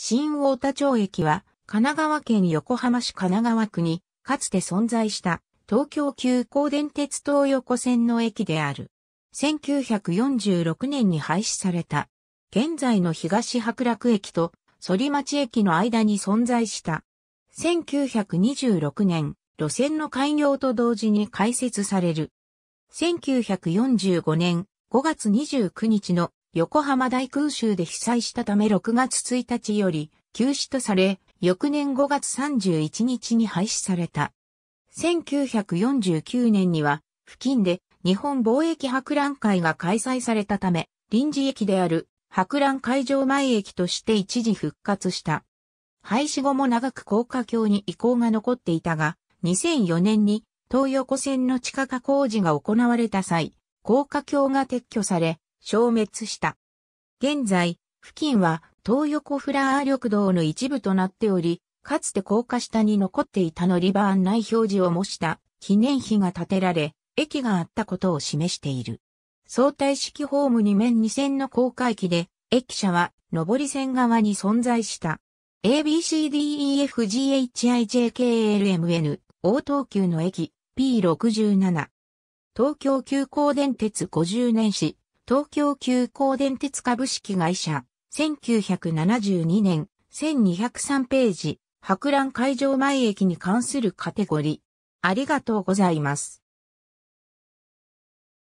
新大田町駅は、神奈川県横浜市神奈川区に、かつて存在した東京急行電鉄東横線の駅である。1946年に廃止された。現在の東白楽駅と反町駅の間に存在した。1926年、路線の開業と同時に開設される。1945年5月29日の横浜大空襲で被災したため6月1日より休止とされ、翌年5月31日に廃止された。1949年には、付近で日本貿易博覧会が開催されたため、臨時駅である博覧会場前駅として一時復活した。廃止後も長く高架橋に移行が残っていたが、2004年に東横線の地下化工事が行われた際、高架橋が撤去され、消滅した。現在、付近は東横フラー緑道の一部となっており、かつて高架下に残っていた乗り場案内表示を模した記念碑が建てられ、駅があったことを示している。相対式ホーム2面2線の高架駅で、駅舎は上り線側に存在した。ABCDEFGHIJKLMN 大東急の駅 P67 東京急行電鉄50年史東京急行電鉄株式会社、1972年、1203ページ、博覧会場前駅に関するカテゴリー。ありがとうございます。